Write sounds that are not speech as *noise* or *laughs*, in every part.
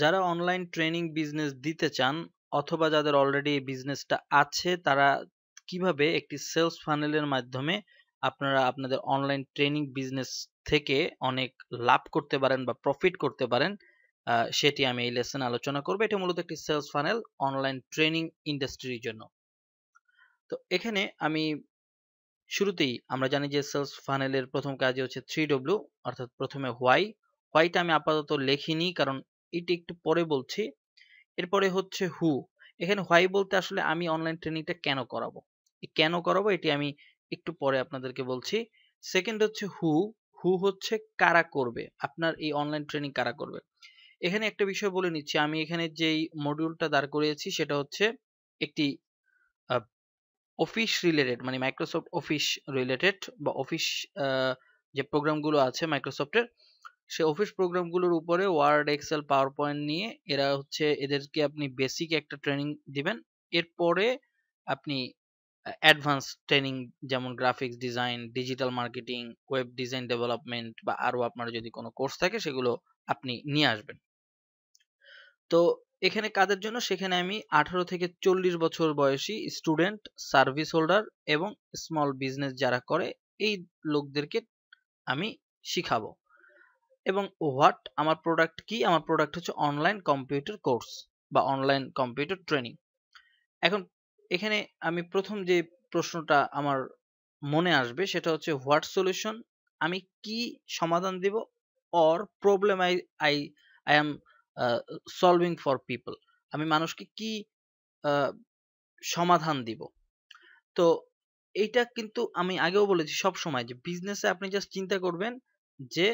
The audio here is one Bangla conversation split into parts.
যারা অনলাইন ট্রেনিং বিজনেস দিতে চান অথবা যাদের অলরেডি এই বিজনেসটা আছে তারা কিভাবে একটি সেলস ফানেলের মাধ্যমে আপনারা আপনাদের অনলাইন ট্রেনিং বিজনেস থেকে অনেক লাভ করতে পারেন বা প্রফিট করতে পারেন সেটি আমি এই লেসন আলোচনা করব এটা মূলত একটি সেলস ফানেল অনলাইন ট্রেনিং ইন্ডাস্ট্রির জন্য তো এখানে আমি শুরুতেই আমরা জানি যে সেলস ফানেলের প্রথম কাজই হচ্ছে থ্রি ডব্লিউ অর্থাৎ প্রথমে হোয়াই হোয়াইটা আমি আপাতত লেখিনি কারণ এটি একটু পরে বলছি এরপরে হচ্ছে হু এখানে হোয়াই বলতে আসলে আমি অনলাইন ট্রেনিংটা কেন করাবো কেন করাবো এটি আমি একটু পরে আপনাদেরকে বলছি সেকেন্ড হচ্ছে হু হু হচ্ছে কারা করবে আপনার এই অনলাইন ট্রেনিং কারা করবে এখানে একটা বিষয় বলে নিচ্ছি আমি এখানে যেই মডিউলটা দাঁড় করিয়েছি সেটা হচ্ছে একটি অফিস রিলেটেড মানে মাইক্রোসফট অফিস রিলেটেড বা অফিস যে প্রোগ্রামগুলো আছে মাইক্রোসফটের সে অফিস প্রোগ্রামগুলোর উপরে ওয়ার্ড এক্সেল পাওয়ার পয়েন্ট নিয়ে এরা হচ্ছে এদেরকে আপনি বেসিক একটা ট্রেনিং দিবেন এরপরে আপনি অ্যাডভান্স ট্রেনিং যেমন graphics design digital marketing web design development বা আরও আপনার যদি কোনো কোর্স থাকে সেগুলো আপনি নিয়ে আসবেন তো এখানে কাদের জন্য সেখানে আমি আঠারো থেকে চল্লিশ বছর বয়সী স্টুডেন্ট সার্ভিস হোল্ডার এবং স্মল বিজনেস যারা করে এই লোকদেরকে আমি শিখাবো এবং হোয়াট আমার প্রোডাক্ট কি আমার প্রোডাক্ট হচ্ছে অনলাইন কম্পিউটার কোর্স বা অনলাইন কম্পিউটার ট্রেনিং এখন এখানে আমি প্রথম যে প্রশ্নটা আমার মনে আসবে সেটা হচ্ছে হোয়াট সলিউশন আমি কি সমাধান দিব or problem I I I am solving for people আমি মানুষকে কি সমাধান দিব তো এইটা কিন্তু আমি আগেও বলেছি সব সময় যে বিজনেসে আপনি জাস্ট চিন্তা করবেন যে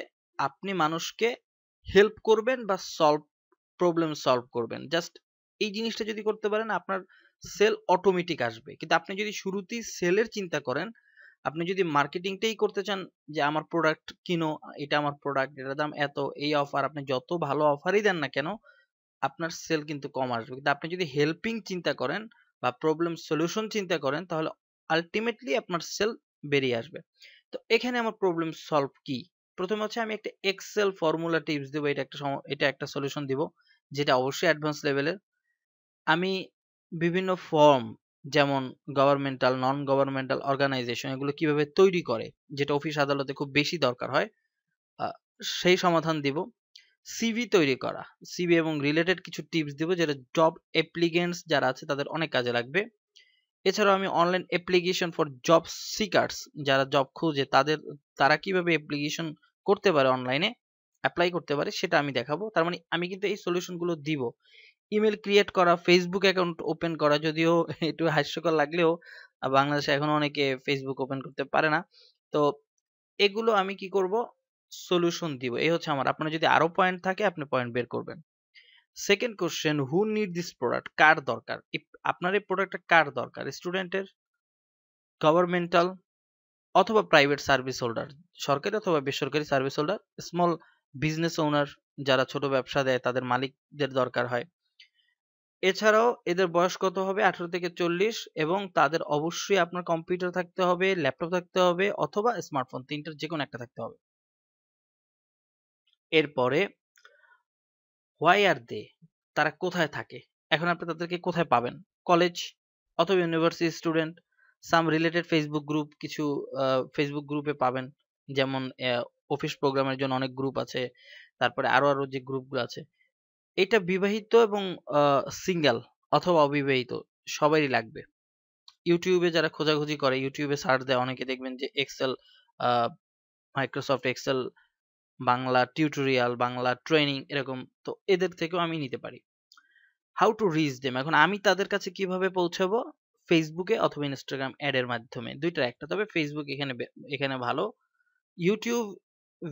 আপনি মানুষকে হেল্প করবেন বা সলভ প্রবলেম সলভ করবেন জাস্ট এই জিনিসটা যদি করতে পারেন আপনার সেল অটোমেটিক আসবে কিন্তু আপনি যদি শুরুতেই সেলের চিন্তা করেন আপনি যদি মার্কেটিংটাই করতে চান যে আমার প্রোডাক্ট কিনো এটা আমার প্রোডাক্ট এটার দাম এত এই অফার আপনি যত ভালো অফারই দেন না কেন আপনার সেল কিন্তু কম আসবে কিন্তু আপনি যদি হেল্পিং চিন্তা করেন বা প্রবলেম সলিউশন চিন্তা করেন তাহলে আলটিমেটলি আপনার সেল বেরিয়ে আসবে তো এখানে আমার প্রবলেম সলভ কি প্রথমে হচ্ছে আমি একটা এক্সেল ফর্মুলা টিপস দেবো এটা একটা এটা একটা সলিউশন দিব যেটা অবশ্যই অ্যাডভান্স লেভেলের আমি বিভিন্ন ফর্ম যেমন গভর্নমেন্টাল নন গভর্নমেন্টাল অর্গানাইজেশন এগুলো কিভাবে তৈরি করে যেটা অফিস আদালতে খুব বেশি দরকার হয় সেই সমাধান দিব সিভি তৈরি করা সিভি এবং রিলেটেড কিছু টিপস দিব যেটা জব অ্যাপ্লিকেন্টস যারা আছে তাদের অনেক কাজে লাগবে এছাড়াও আমি online application for job seekers যারা জব খুঁজে তাদের তারা কিভাবে অ্যাপ্লিকেশন করতে পারে অনলাইনে অ্যাপ্লাই করতে পারে সেটা আমি দেখাবো তার মানে আমি কিন্তু এই সলিউশনগুলো দিব ইমেল ক্রিয়েট করা ফেসবুক অ্যাকাউন্ট ওপেন করা যদিও *laughs* একটু হাস্যকর লাগলেও বাংলাদেশে এখন অনেকে ফেসবুক ওপেন করতে পারে না তো এগুলো আমি কি করব সলিউশন দিব এই হচ্ছে আমার আপনার যদি আরো পয়েন্ট থাকে আপনি পয়েন্ট বের করবেন second question who need this product কার দরকার আপনার এই প্রোডাক্টটা কার দরকার স্টুডেন্টের গভর্নমেন্টাল অথবা প্রাইভেট সার্ভিস হোল্ডার সরকারি অথবা বেসরকারি service holder small business owner যারা ছোট ব্যবসা দেয় তাদের মালিকদের দরকার হয় এছাড়াও এদের বয়স কত হবে আঠারো থেকে চল্লিশ এবং তাদের অবশ্যই আপনার কম্পিউটার থাকতে হবে ল্যাপটপ থাকতে হবে অথবা স্মার্টফোন তিনটার যে কোনো একটা থাকতে হবে এরপরে হোয়াই আর দে তারা কোথায় থাকে এখন আপনি তাদেরকে কোথায় পাবেন কলেজ অথবা university student some related Facebook group কিছু ফেসবুক গ্রুপে পাবেন যেমন অফিস প্রোগ্রামের জন্য অনেক গ্রুপ আছে তারপরে আরো আরো যে গ্রুপগুলো আছে এটা বিবাহিত এবং সিঙ্গেল অথবা অবিবাহিত সবারই লাগবে ইউটিউবে যারা খোঁজাখুঁজি করে ইউটিউবে সার্চ দেয় অনেকে দেখবেন যে Excel Microsoft Excel Bangla tutorial Bangla training এরকম তো এদের থেকেও আমি নিতে পারি হাউ টু রিচ দেম এখন আমি তাদের কাছে কিভাবে পৌঁছাবো ফেসবুকে অথবা ইনস্টাগ্রাম অ্যাডের মাধ্যমে দুইটার একটা তবে ফেসবুক এখানে এখানে ভালো ইউটিউব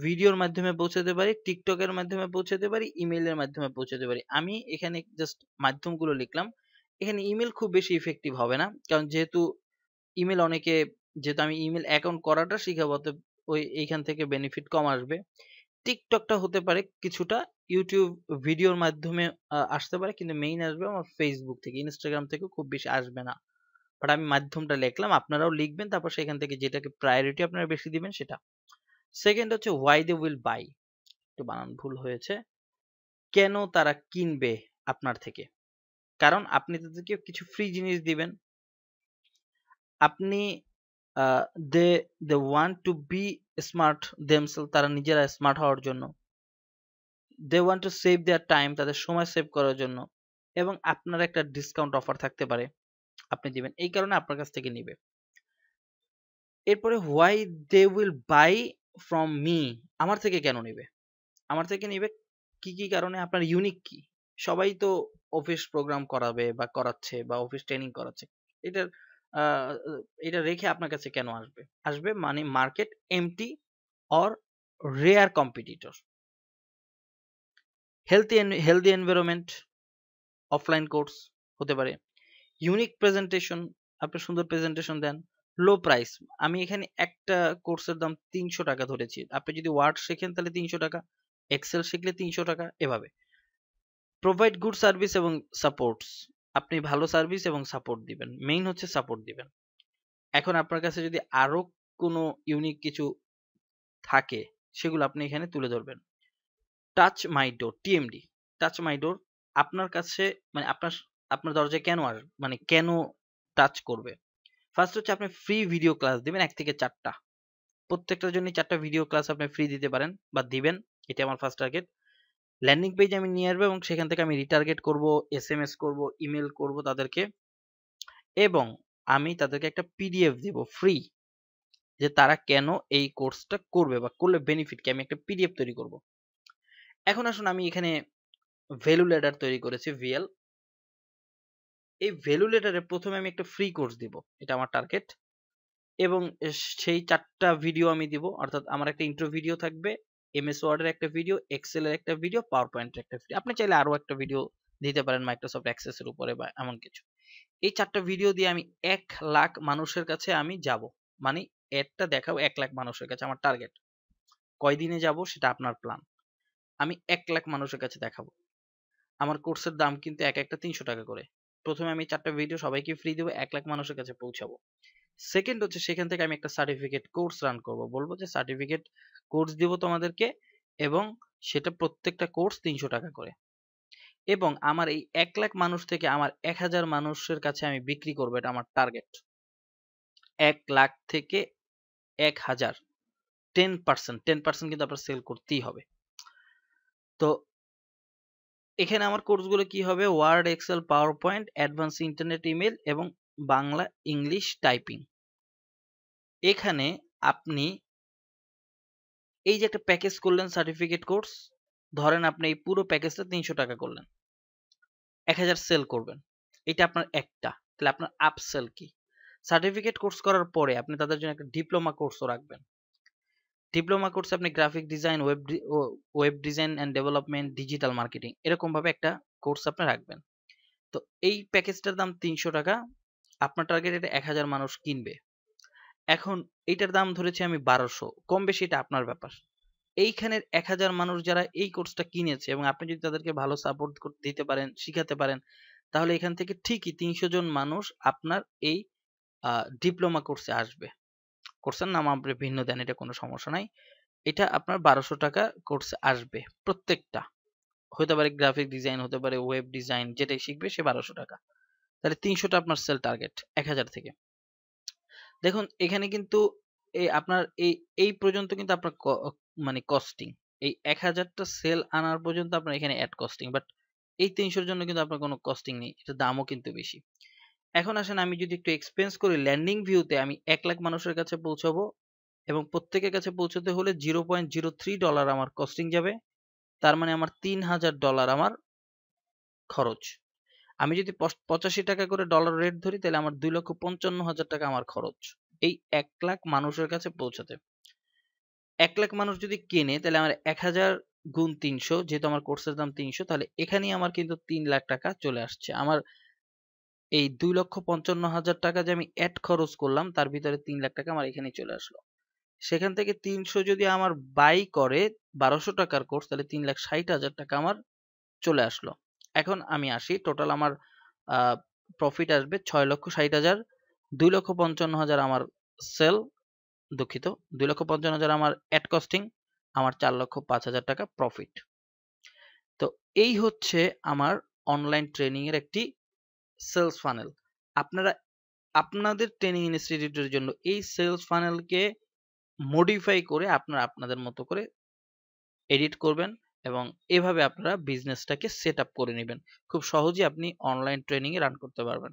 ভিডিওর মাধ্যমে পৌঁছাতে পারি টিকটকের মাধ্যমে পৌঁছাতে পারি ইমেলের মাধ্যমে পৌঁছাতে পারি আমি এখানে জাস্ট মাধ্যমগুলো লিখলাম এখানে ইমেল খুব বেশি ইফেক্টিভ হবে না কারণ যেহেতু ইমেল অনেকে যেহেতু আমি ইমেল অ্যাকাউন্ট করাটা শিখাবো ওই এইখান থেকে বেনিফিট কম আসবে টিকটকটা হতে পারে কিছুটা ইউটিউব ভিডিওর মাধ্যমে আসতে পারে কিন্তু মেইন আসবে আমার ফেসবুক থেকে ইনস্টাগ্রাম থেকে খুব বেশি আসবে না বাট আমি মাধ্যমটা লিখলাম আপনারাও লিখবেন তারপর সেখান থেকে যেটাকে প্রায়োরিটি আপনারা বেশি দিবেন সেটা সেকেন্ড হচ্ছে ওয়াই দে উইল বাই একটু বানান ভুল হয়েছে কেন তারা কিনবে আপনার থেকে কারণ আপনি তাদেরকে কিছু ফ্রি জিনিস দিবেন আপনি they they want to be smart themselves তারা নিজেরা স্মার্ট হওয়ার জন্য they want to save their time তাদের সময় সেভ করার জন্য এবং আপনার একটা ডিসকাউন্ট অফার থাকতে পারে আপনি দিবেন এই কারণে আপনার কাছ থেকে নিবে এরপরে why they will buy from me আমার থেকে কেন নিবে আমার থেকে নিবে কি কি কারণে আপনার ইউনিক কি সবাই তো অফিস প্রোগ্রাম করাবে বা করাচ্ছে বা অফিস ট্রেনিং করাচ্ছে এটার এটা রেখে আপনার কাছে কেন আসবে আসবে মানে market empty or rare competitor healthy healthy environment offline course হতে পারে ইউনিক প্রেজেন্টেশন আপনি সুন্দর প্রেজেন্টেশন দেন লো প্রাইস আমি এখানে একটা কোর্সের দাম তিনশো টাকা ধরেছি আপনি যদি ওয়ার্ড শেখেন তাহলে তিনশো টাকা এক্সেল শিখলে তিনশো টাকা এভাবে প্রোভাইড গুড সার্ভিস এবং সাপোর্টস আপনি ভালো সার্ভিস এবং সাপোর্ট দিবেন মেইন হচ্ছে সাপোর্ট দিবেন এখন আপনার কাছে যদি আরও কোনো ইউনিক কিছু থাকে সেগুলো আপনি এখানে তুলে ধরবেন touch my door TMD touch my door আপনার কাছে মানে আপনার আপনার দরজায় কেন আর মানে কেন টাচ করবে ফার্স্ট হচ্ছে আপনি ফ্রি ভিডিও ক্লাস দিবেন এক থেকে চারটা প্রত্যেকটার জন্য চারটা ভিডিও ক্লাস আপনি ফ্রি দিতে পারেন বা দিবেন এটা আমার ফার্স্ট টার্গেট ল্যান্ডিং পেজ আমি নিয়ে আসবো এবং সেখান থেকে আমি রিটার্গেট করব এস এম এস করবো ইমেল করবো তাদেরকে এবং আমি তাদেরকে একটা পিডিএফ দেব ফ্রি যে তারা কেন এই কোর্সটা করবে বা করলে বেনিফিট কি আমি একটা পিডিএফ তৈরি করব এখন আসুন আমি এখানে ভ্যালু লেডার তৈরি করেছি ভিএল এই ভ্যালু লেটারে প্রথমে আমি একটা ফ্রি কোর্স দিব এটা আমার টার্গেট এবং সেই চারটা ভিডিও আমি দিব অর্থাৎ আমার একটা ইন্ট্রো ভিডিও থাকবে এমএস ওয়ার্ডের একটা ভিডিও এক্সেলের একটা ভিডিও পাওয়ার পয়েন্টের একটা ভিডিও আপনি চাইলে আরও একটা ভিডিও দিতে পারেন মাইক্রোসফট অ্যাক্সেসের উপরে বা এমন কিছু এই চারটা ভিডিও দিয়ে আমি এক লাখ মানুষের কাছে আমি যাব মানে একটা দেখাবো এক লাখ মানুষের কাছে আমার টার্গেট কয়দিনে যাব সেটা আপনার প্ল্যান আমি এক লাখ মানুষের কাছে দেখাবো আমার কোর্সের দাম কিন্তু এক একটা তিনশো টাকা করে প্রথমে আমি চারটা ভিডিও সবাইকে ফ্রি দেবো এক লাখ মানুষের কাছে পৌঁছাবো সেকেন্ড হচ্ছে সেখান থেকে আমি একটা সার্টিফিকেট কোর্স রান করব বলবো যে সার্টিফিকেট কোর্স দিব তোমাদেরকে এবং সেটা প্রত্যেকটা কোর্স তিনশো টাকা করে এবং আমার এই এক লাখ মানুষ থেকে আমার এক হাজার মানুষের কাছে আমি বিক্রি করবো এটা আমার টার্গেট এক লাখ থেকে এক হাজার টেন পার্সেন্ট টেন পার্সেন্ট কিন্তু আপনার সেল করতেই হবে তো এখানে আমার কোর্সগুলো কি হবে Word Excel PowerPoint advance internet email এবং বাংলা ইংলিশ টাইপিং এখানে আপনি এই যে একটা প্যাকেজ করলেন সার্টিফিকেট কোর্স ধরেন আপনি এই পুরো প্যাকেজটা তিনশো টাকা করলেন এক হাজার সেল করবেন এটা আপনার একটা তাহলে আপনার আপসেল কি সার্টিফিকেট কোর্স করার পরে আপনি তাদের জন্য একটা ডিপ্লোমা কোর্সও রাখবেন ডিপ্লোমা কোর্সে আপনি graphic design web web design and development digital marketing এরকমভাবে একটা কোর্স আপনি রাখবেন তো এই প্যাকেজটার দাম তিনশো টাকা আপনার টার্গেট এটা এক হাজার মানুষ কিনবে এখন এটার দাম ধরেছি আমি বারোশো কম বেশি এটা আপনার ব্যাপার এইখানের এক হাজার মানুষ যারা এই কোর্সটা কিনেছে এবং আপনি যদি তাদেরকে ভালো সাপোর্ট দিতে পারেন শিখাতে পারেন তাহলে এখান থেকে ঠিকই তিনশো জন মানুষ আপনার এই ডিপ্লোমা কোর্সে আসবে করছেন নাম আপনি ভিন্ন দেন এটা কোনো সমস্যা নাই এটা আপনার বারোশো টাকা কোর্স আসবে প্রত্যেকটা হতে পারে গ্রাফিক ডিজাইন হতে পারে ওয়েব ডিজাইন যেটাই শিখবে সে বারোশো টাকা তাহলে তিনশোটা আপনার সেল টার্গেট এক হাজার থেকে দেখুন এখানে কিন্তু এই আপনার এই এই পর্যন্ত কিন্তু আপনার মানে কস্টিং এই এক হাজারটা সেল আনার পর্যন্ত আপনার এখানে অ্যাড কস্টিং বাট এই তিনশোর জন্য কিন্তু আপনার কোনো কস্টিং নেই এটা দামও কিন্তু বেশি এখন আসেন আমি যদি একটু এক্সপেন্স করি ল্যান্ডিং ভিউতে আমি এক লাখ মানুষের কাছে পৌঁছাবো এবং প্রত্যেকের কাছে পৌঁছতে হলে zero point zero three dollar আমার কস্টিং যাবে তার মানে আমার তিন হাজার ডলার আমার খরচ আমি যদি পঁচাশি টাকা করে ডলার রেট ধরি তাহলে আমার দুই লক্ষ পঞ্চান্ন হাজার টাকা আমার খরচ এই এক লাখ মানুষের কাছে পৌঁছাতে এক লাখ মানুষ যদি কেনে তাহলে আমার এক হাজার গুণ তিনশো যেহেতু আমার কোর্সের দাম তিনশো তাহলে এখানেই আমার কিন্তু তিন লাখ টাকা চলে আসছে আমার এই দুই লক্ষ পঞ্চান্ন হাজার টাকা যে আমি অ্যাড খরচ করলাম তার ভিতরে তিন লাখ টাকা আমার এখানে চলে আসলো সেখান থেকে তিনশো যদি আমার বাই করে বারোশো টাকার কোর্স তাহলে তিন লাখ ষাট হাজার টাকা আমার চলে আসলো এখন আমি আসি টোটাল আমার প্রফিট আসবে ছয় লক্ষ ষাট হাজার দুই লক্ষ পঞ্চান্ন হাজার আমার সেল দুঃখিত দুই লক্ষ পঞ্চান্ন হাজার আমার অ্যাড কস্টিং আমার চার লক্ষ পাঁচ হাজার টাকা প্রফিট তো এই হচ্ছে আমার অনলাইন ট্রেনিং এর একটি সেলস ফানেল আপনারা আপনাদের ট্রেনিং ইনস্টিটিউটের জন্য এই সেলস ফানেলকে মডিফাই করে আপনারা আপনাদের মতো করে এডিট করবেন এবং এভাবে আপনারা বিজনেসটাকে সেট আপ করে নেবেন খুব সহজে আপনি অনলাইন ট্রেনিংয়ে রান করতে পারবেন